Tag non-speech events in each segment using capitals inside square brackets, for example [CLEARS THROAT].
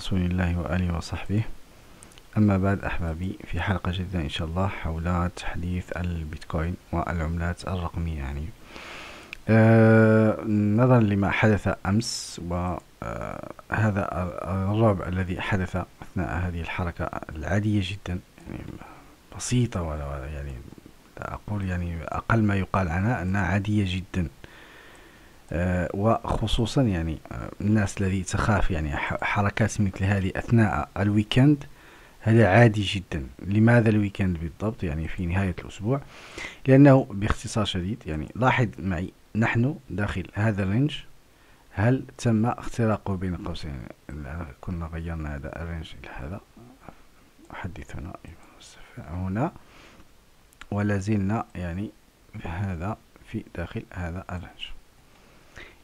رسول الله وآله وصحبه أما بعد أحبابي في حلقة جديدة إن شاء الله حول تحديث البيتكوين والعملات الرقمية يعني آه نظرا لما حدث أمس وهذا آه، الرعب الذي حدث أثناء هذه الحركة العادية جدا يعني بسيطة ولا يعني أقول يعني أقل ما يقال عنها أنها عادية جدا آه، وخصوصا يعني آه، الناس الذي تخاف يعني حركات مثل هذه أثناء الويكند هذا عادي جدا لماذا الويكند بالضبط يعني في نهاية الأسبوع لأنه باختصار شديد يعني لاحظ معي نحن داخل هذا الرينج هل تم اختراقه بين قوسين كنا غيرنا هذا الرينج إلى هذا حدثنا هنا ولا زلنا يعني هذا في داخل هذا الرينج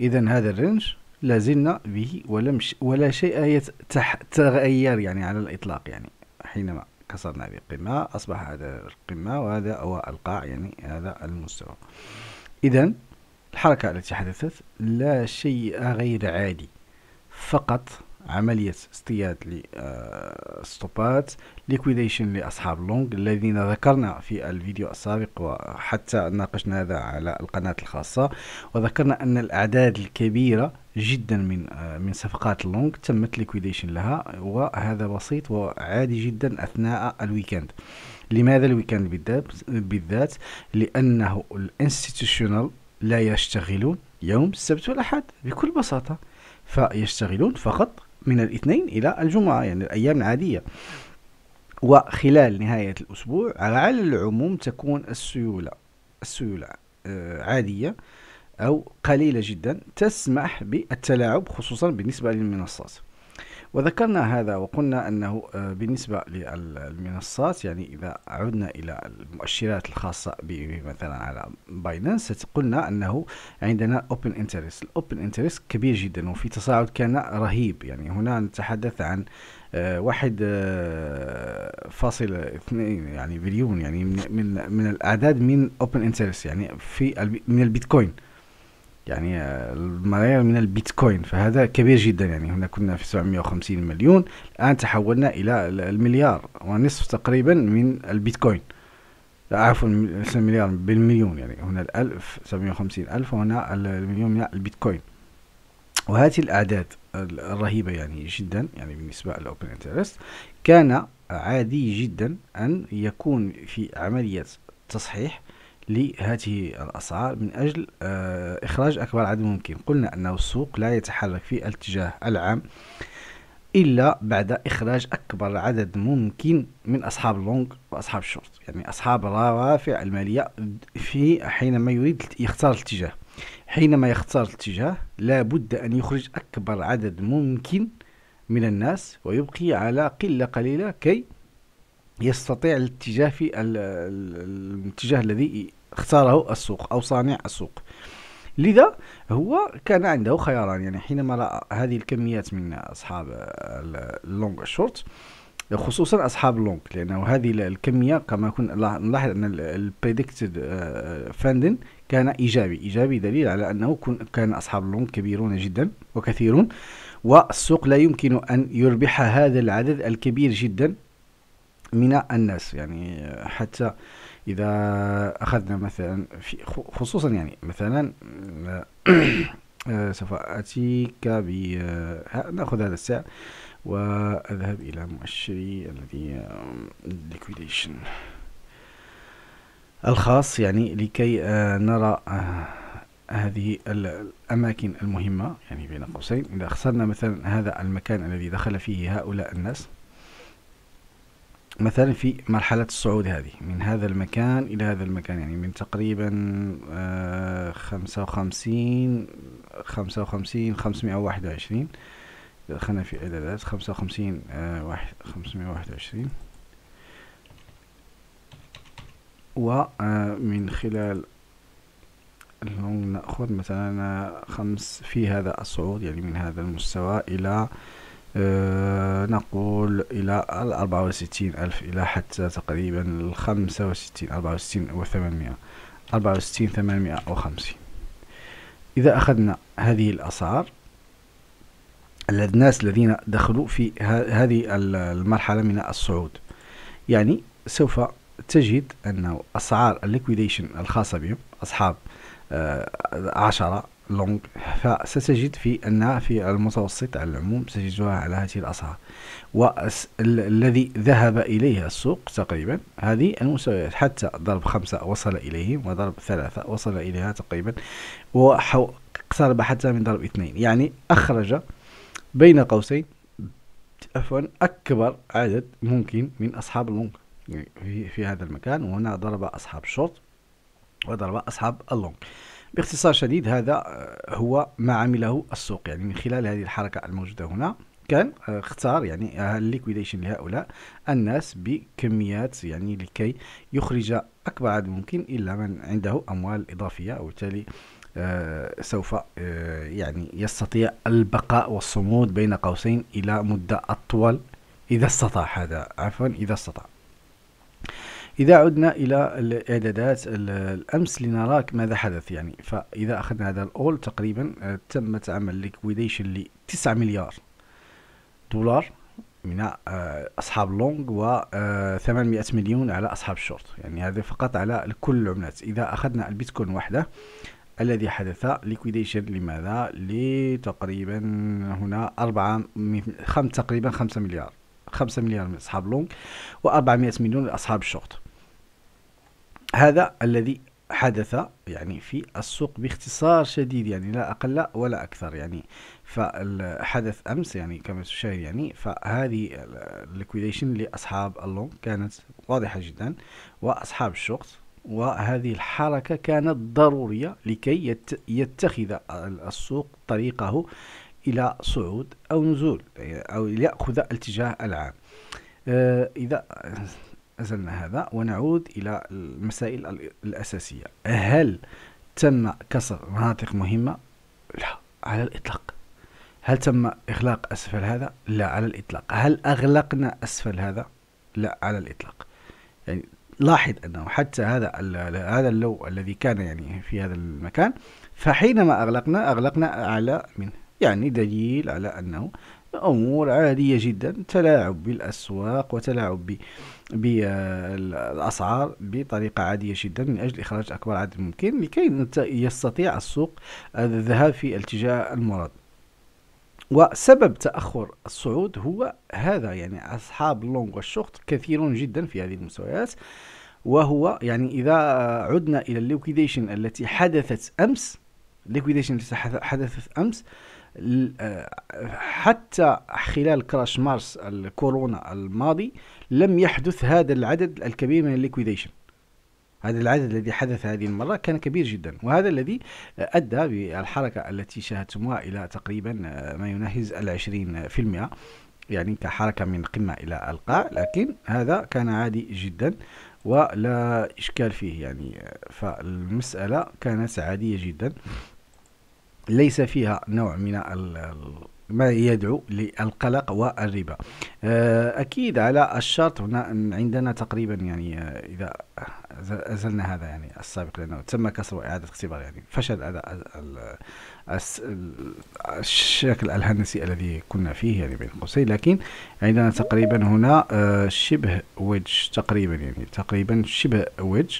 إذا هذا الرنج لازلنا به ولم ش... ولا شيء يتغير يعني على الإطلاق يعني حينما كسرنا هذه القمة أصبح هذا القمة وهذا هو القاع يعني هذا المستوى إذا الحركة التي حدثت لا شيء غير عادي فقط عملية اصطياد للستوبات آه، ليكويديشن لأصحاب لونغ الذين ذكرنا في الفيديو السابق وحتى ناقشنا هذا على القناة الخاصة وذكرنا أن الأعداد الكبيرة جدا من آه، من صفقات اللونج تمت ليكويديشن لها وهذا بسيط وعادي جدا أثناء الويكند لماذا الويكند بالذات لأنه الانستيتيوشنال لا يشتغلون يوم السبت والأحد بكل بساطة فيشتغلون فقط من الاثنين إلى الجمعة يعني الأيام العادية وخلال نهاية الأسبوع على العموم تكون السيولة السيولة آه، عادية أو قليلة جدا تسمح بالتلاعب خصوصا بالنسبة للمنصات وذكرنا هذا وقلنا أنه آه، بالنسبة للمنصات يعني إذا عدنا إلى المؤشرات الخاصة مثلا على باينانس قلنا أنه عندنا Open Interest الأوبن Interest كبير جدا وفي تصاعد كان رهيب يعني هنا نتحدث عن آه، واحد آه، فاصل اثنين يعني بليون يعني من من, من الأعداد من اوبن انترست يعني في من البيتكوين يعني الملايير من البيتكوين فهذا كبير جدا يعني هنا كنا في 750 مليون الآن تحولنا إلى المليار ونصف تقريبا من البيتكوين عفوا المليار بالمليون يعني هنا الألف 750 ألف وهنا المليون من البيتكوين وهذه الأعداد الرهيبة يعني جدا يعني بالنسبة للاوبن انترست كان عادي جدا أن يكون في عملية تصحيح لهذه الأسعار من أجل آه، إخراج أكبر عدد ممكن قلنا أنه السوق لا يتحرك في الاتجاه العام إلا بعد إخراج أكبر عدد ممكن من أصحاب اللونج وأصحاب الشورت يعني أصحاب الروافع المالية في حينما يريد يختار الاتجاه حينما يختار الاتجاه لابد أن يخرج أكبر عدد ممكن من الناس ويبقي على قلة قليلة كي يستطيع الاتجاه في الاتجاه الذي اختاره السوق أو صانع السوق لذا هو كان عنده خياران يعني حينما رأى هذه الكميات من أصحاب اللونج شورت خصوصا أصحاب اللونج لأنه هذه الكمية كما كنا نلاحظ أن البريدكتد فاندن آه، كان إيجابي إيجابي دليل على أنه كان أصحاب اللونج كبيرون جدا وكثيرون والسوق لا يمكن أن يربح هذا العدد الكبير جدا من الناس يعني حتى آه اذا اخذنا مثلا في خصوصا يعني مثلا [CLEARS THROAT] آه، سوف اتيك ب آه، ناخذ هذا السعر واذهب الى مؤشري الذي ليكويديشن الخاص يعني لكي آه، نرى هذه الأماكن المهمة يعني بين قوسين إذا خسرنا مثلا هذا المكان الذي دخل فيه هؤلاء الناس مثلا في مرحلة الصعود هذه من هذا المكان إلى هذا المكان يعني من تقريبا آه، خمسة وخمسين خمسة وخمسين خمسمائة وواحد وعشرين دخلنا في إعدادات خمسة وخمسين آه، خمسمائة وواحد وعشرين ومن آه، خلال نأخذ مثلا خمس في هذا الصعود يعني من هذا المستوى إلى آه آه، نقول الى الاربعة وستين الف الى حتى تقريبا الخمسة وستين اربعة وستين 800 اربعة وستين اذا اخذنا هذه الاسعار الناس الذين دخلوا في هذه المرحلة من الصعود يعني سوف تجد أنه أسعار الليكويديشن الخاصة بهم أصحاب آه، عشرة لونغ فستجد في أن في المتوسط على العموم ستجدها على هذه الأسعار والذي ذهب إليه السوق تقريبا هذه المستويات حتى ضرب خمسة وصل إليه وضرب ثلاثة وصل إليها تقريبا واقترب حتى من ضرب اثنين يعني أخرج بين قوسين عفوا أكبر عدد ممكن من أصحاب اللونغ يعني في, في هذا المكان وهنا ضرب أصحاب الشورت وضرب أصحاب اللونغ باختصار شديد هذا آه، هو ما عمله السوق يعني من خلال هذه الحركة الموجودة هنا كان آه، اختار يعني الليكويديشن آه، لهؤلاء الناس بكميات يعني لكي يخرج أكبر عدد ممكن إلا من عنده أموال إضافية وبالتالي سوف يعني يستطيع البقاء والصمود بين قوسين إلى مدة أطول إذا استطاع هذا عفوا إذا استطاع إذا عدنا إلى الإعدادات الأمس لنراك ماذا حدث يعني فإذا أخذنا هذا الأول تقريبا آه، تمت عمل ليكويديشن ل 9 مليار دولار من آه، أصحاب لونج و 800 آه، مليون على أصحاب الشورت يعني هذا فقط على كل العملات إذا أخذنا البيتكوين وحده الذي حدث ليكويديشن لماذا لتقريبا هنا أربعة خمس تقريبا 5 مليار 5 مليار من أصحاب لونج و 400 مليون لأصحاب الشورت هذا الذي حدث يعني في السوق باختصار شديد يعني لا أقل ولا أكثر يعني فالحدث أمس يعني كما تشاهد يعني فهذه الليكويديشن لأصحاب اللون كانت واضحة جدا وأصحاب الشورت وهذه الحركة كانت ضرورية لكي يتخذ السوق طريقه إلى صعود أو نزول أو ياخذ الاتجاه العام آه، إذا أزلنا هذا ونعود إلى المسائل الأساسية هل تم كسر مناطق مهمة؟ لا على الإطلاق هل تم إغلاق أسفل هذا؟ لا على الإطلاق هل أغلقنا أسفل هذا؟ لا على الإطلاق يعني لاحظ أنه حتى هذا هذا اللو الذي كان يعني في هذا المكان فحينما أغلقنا أغلقنا أعلى منه يعني دليل على أنه أمور عادية جدا تلاعب بالأسواق وتلاعب بالاسعار بطريقه عاديه جدا من اجل اخراج اكبر عدد ممكن لكي يستطيع السوق الذهاب في الاتجاه المراد وسبب تاخر الصعود هو هذا يعني اصحاب اللونج والشورت كثيرون جدا في هذه المستويات وهو يعني اذا عدنا الى الليكويديشن التي حدثت امس الليكويديشن التي حدثت امس آه، حتى خلال كراش مارس الكورونا الماضي لم يحدث هذا العدد الكبير من الليكويديشن هذا العدد الذي حدث هذه المرة كان كبير جدا وهذا الذي أدى بالحركة التي شاهدتموها إلى تقريبا آه، ما يناهز العشرين في المئة يعني كحركة من قمة إلى القاع لكن هذا كان عادي جدا ولا إشكال فيه يعني آه، فالمسألة كانت عادية جدا ليس فيها نوع من ما يدعو للقلق والربا آه، أكيد على الشرط هنا عندنا تقريبا يعني آه، إذا أزلنا هذا يعني السابق لأنه تم كسر إعادة اختبار يعني فشل هذا الشكل الهندسي الذي كنا فيه يعني بين قوسين لكن عندنا تقريبا هنا آه، شبه ويدج تقريبا يعني تقريبا شبه ويدج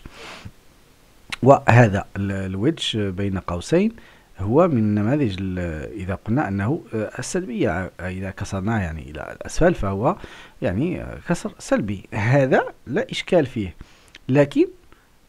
وهذا الويدج بين قوسين هو من نماذج إذا قلنا أنه آه، السلبية آه، إذا كسرناه يعني إلى الأسفل فهو يعني آه، كسر سلبي هذا لا إشكال فيه لكن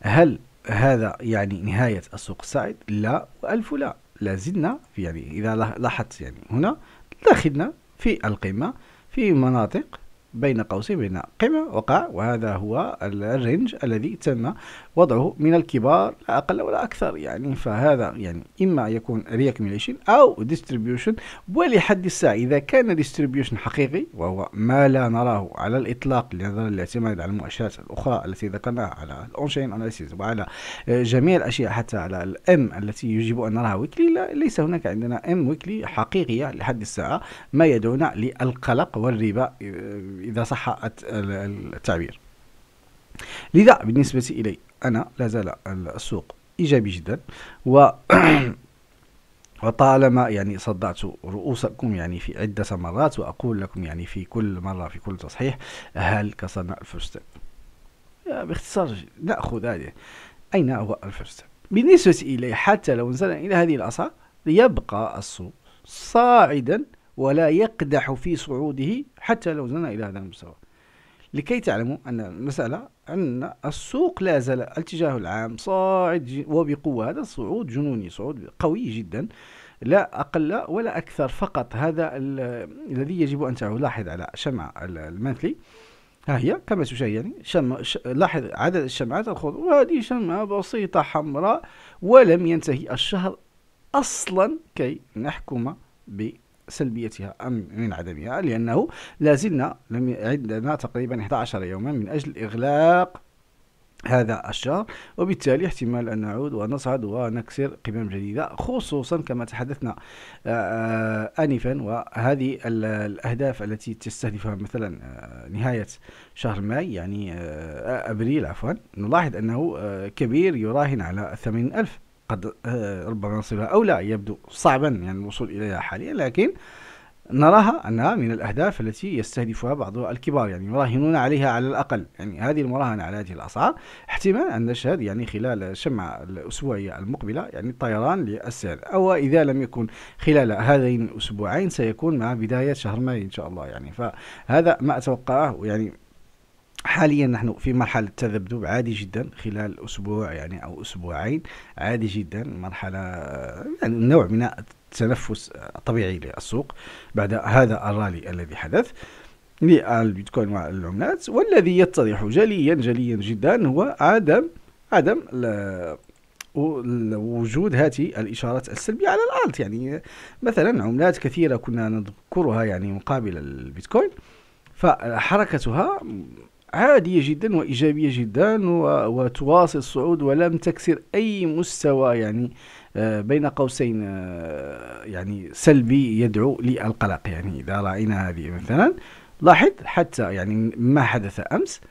هل هذا يعني نهاية السوق الصاعد لا وألف لا لازلنا في يعني إذا لاحظت يعني هنا داخلنا في القمة في مناطق بين قوسين بين قمة وقاع وهذا هو الرينج الذي تم وضعه من الكبار لا أقل ولا أكثر يعني فهذا يعني إما يكون ريكميليشن أو ديستريبيوشن ولحد الساعة إذا كان ديستريبيوشن حقيقي وهو ما لا نراه على الإطلاق لنظر الاعتماد على المؤشرات الأخرى التي ذكرناها على الأونشين أناليسيز وعلى آه، جميع الأشياء حتى على الأم التي يجب أن نراها ويكلي ليس هناك عندنا أم ويكلي حقيقية لحد الساعة ما يدعونا للقلق والربا آه، إذا صح التعبير لذا بالنسبة إلي أنا لا زال السوق إيجابي جدا و [CLEARS THROAT] وطالما يعني صدعت رؤوسكم يعني في عدة مرات وأقول لكم يعني في كل مرة في كل تصحيح هل كسرنا الفستان باختصار نأخذ هذه أين هو الفستان بالنسبة إلي حتى لو نزلنا إلى هذه الأسعار يبقى السوق صاعدا ولا يقدح في صعوده حتى لو زلنا إلى هذا المستوى لكي تعلموا أن المسألة أن السوق لا زال الاتجاه العام صاعد وبقوة هذا صعود جنوني صعود قوي جدا لا أقل ولا أكثر فقط هذا الذي يجب أن تلاحظ على شمع المنثلي ها هي كما تشاهدين شم ش... لاحظ عدد الشمعات الخضر وهذه شمعة بسيطة حمراء ولم ينتهي الشهر أصلا كي نحكم ب سلبيتها أم من عدمها لأنه زلنا لم عندنا تقريبا 11 يوما من أجل إغلاق هذا الشهر وبالتالي احتمال أن نعود ونصعد ونكسر قمم جديدة خصوصا كما تحدثنا آه، آه، آنفا وهذه الأهداف التي تستهدفها مثلا آه، نهاية شهر ماي يعني أبريل عفوا نلاحظ أنه كبير يراهن على 80000 ألف قد آه، ربما نصلها أو لا يبدو صعبا يعني الوصول إليها حاليا لكن نراها أنها من الأهداف التي يستهدفها بعض الكبار يعني يراهنون عليها على الأقل يعني هذه المراهنة على هذه الأسعار احتمال أن نشهد يعني خلال الشمعة الأسبوعية المقبلة يعني طيران للسعر أو إذا لم يكن خلال هذين الأسبوعين سيكون مع بداية شهر مايو إن شاء الله يعني فهذا ما أتوقعه يعني حاليا نحن في مرحلة تذبذب عادي جدا خلال أسبوع يعني أو أسبوعين عادي جدا مرحلة يعني نوع من التنفس الطبيعي للسوق بعد هذا الرالي الذي حدث للبيتكوين والعملات والذي يتضح جليا جليا جدا هو عدم عدم وجود هذه الاشارات السلبيه على الارض يعني مثلا عملات كثيره كنا نذكرها يعني مقابل البيتكوين فحركتها عادية جدا وإيجابية جدا وتواصل الصعود ولم تكسر أي مستوى يعني آه، بين قوسين آه، يعني سلبي يدعو للقلق يعني إذا رأينا هذه مثلا لاحظ حتى يعني ما حدث أمس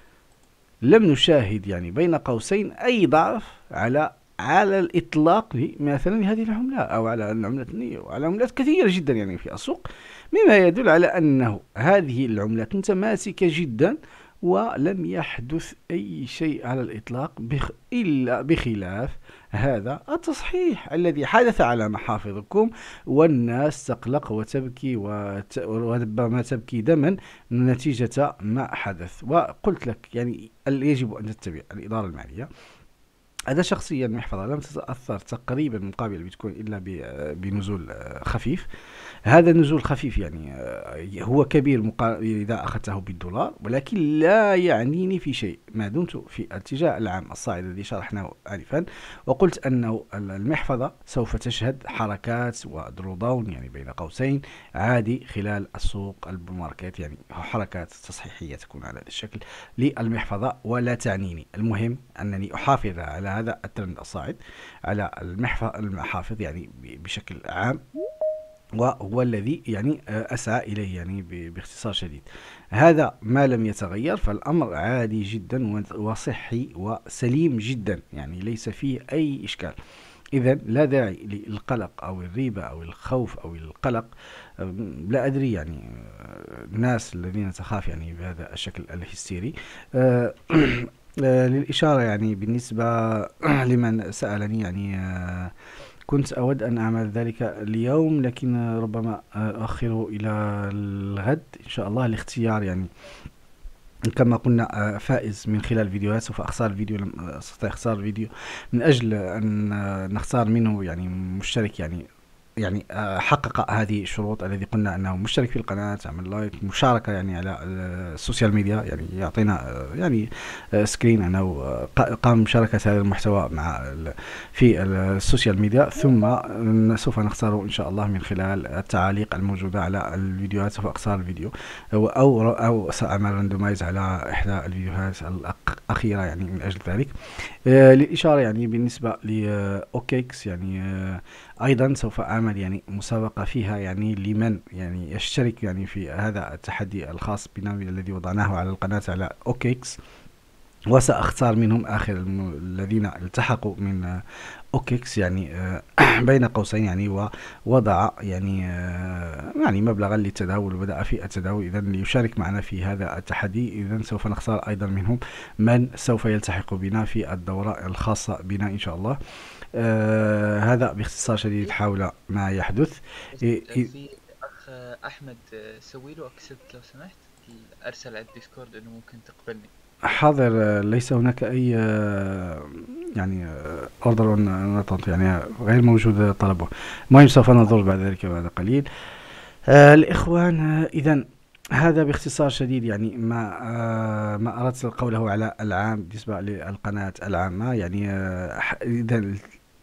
لم نشاهد يعني بين قوسين أي ضعف على على الإطلاق مثلا هذه العملة أو على العملة وعلى عملات كثيرة جدا يعني في السوق مما يدل على أنه هذه العملة متماسكة جدا ولم يحدث أي شيء على الإطلاق بخ... إلا بخلاف هذا التصحيح الذي حدث على محافظكم والناس تقلق وتبكي وت... وربما تبكي دما نتيجة ما حدث وقلت لك يعني يجب أن تتبع الإدارة المالية أنا شخصيا المحفظة لم تتأثر تقريبا مقابل البيتكوين إلا بنزول خفيف هذا نزول خفيف يعني آه، هو كبير مقار... إذا أخذته بالدولار ولكن لا يعنيني في شيء ما دمت في الاتجاه العام الصاعد الذي شرحناه آنفا وقلت أنه المحفظة سوف تشهد حركات ودرو داون يعني بين قوسين عادي خلال السوق الماركت يعني حركات تصحيحية تكون على هذا الشكل للمحفظة ولا تعنيني المهم أنني أحافظ على هذا الترند الصاعد على المحفظ المحافظ يعني بشكل عام وهو الذي يعني آه، أسعى إليه يعني باختصار شديد هذا ما لم يتغير فالأمر عادي جدا وصحي وسليم جدا يعني ليس فيه أي إشكال إذا لا داعي للقلق أو الريبة أو الخوف أو القلق لا أدري يعني آه، الناس الذين تخاف يعني بهذا الشكل الهستيري آه، [CLEARS THROAT] للإشارة يعني بالنسبة [CLEARS THROAT] لمن سألني يعني كنت أود أن أعمل ذلك اليوم لكن ربما أؤخره إلى الغد إن شاء الله لاختيار يعني كما قلنا فائز من خلال الفيديوهات سوف اختار الفيديو لم استطع اختار الفيديو من اجل ان نختار منه يعني مشترك يعني يعني آه، حقق هذه الشروط الذي قلنا انه مشترك في القناه عمل لايك مشاركه يعني على السوشيال ميديا يعني يعطينا آه، يعني آه، سكرين انه قام بمشاركه هذا المحتوى مع في السوشيال ميديا ثم سوف نختاره ان شاء الله من خلال التعاليق الموجوده على الفيديوهات سوف اختار الفيديو او او, أو ساعمل راندومايز على احدى الفيديوهات الاخيره يعني من اجل ذلك للاشاره يعني بالنسبه لاوكيكس يعني أيضا سوف أعمل يعني مسابقة فيها يعني لمن يعني يشترك يعني في هذا التحدي الخاص بنا الذي وضعناه على القناة على أوكيكس وسأختار منهم آخر الذين التحقوا من آه، أوكيكس يعني آه، [CLEARS THROAT] بين قوسين يعني ووضع يعني آه، يعني مبلغا للتداول وبدأ في التداول إذا ليشارك معنا في هذا التحدي إذا سوف نختار أيضا منهم من سوف يلتحق بنا في الدورة الخاصة بنا إن شاء الله هذا باختصار شديد حول ما يحدث إيه، إيه، أخ أحمد سوي له أكسبت لو سمحت أرسل على الديسكورد أنه ممكن تقبلني حاضر آه، ليس هناك أي آه، يعني اوردر آه، يعني غير موجود طلبه المهم سوف ننظر بعد ذلك بعد قليل الإخوان إذا هذا باختصار شديد يعني ما ما أردت قوله على العام بالنسبة للقناة العامة يعني إذا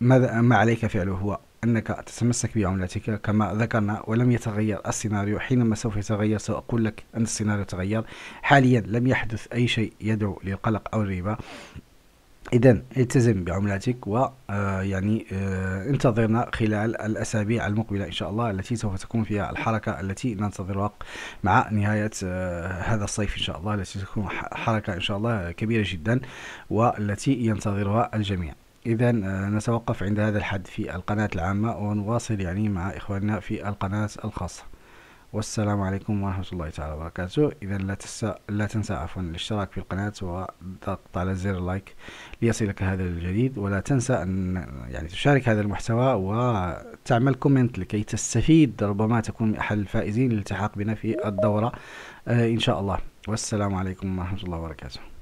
ماذا ما عليك فعله هو أنك تتمسك بعملتك كما ذكرنا ولم يتغير السيناريو حينما سوف يتغير سأقول لك أن السيناريو تغير حاليا لم يحدث أي شيء يدعو للقلق أو الريبة إذا التزم بعملاتك آه، يعني آه، انتظرنا خلال الأسابيع المقبلة إن شاء الله التي سوف تكون فيها الحركة التي ننتظرها مع نهاية آه، هذا الصيف إن شاء الله التي تكون حركة إن شاء الله كبيرة جدا والتي ينتظرها الجميع إذا آه، نتوقف عند هذا الحد في القناة العامة ونواصل يعني مع إخواننا في القناة الخاصة والسلام عليكم ورحمة الله تعالى وبركاته إذا لا, تنسى لا تنسى عفوا الاشتراك في القناة والضغط على زر اللايك ليصلك هذا الجديد ولا تنسى أن يعني تشارك هذا المحتوى وتعمل كومنت لكي تستفيد ربما تكون من أحد الفائزين للالتحاق بنا في الدورة آه إن شاء الله والسلام عليكم ورحمة الله وبركاته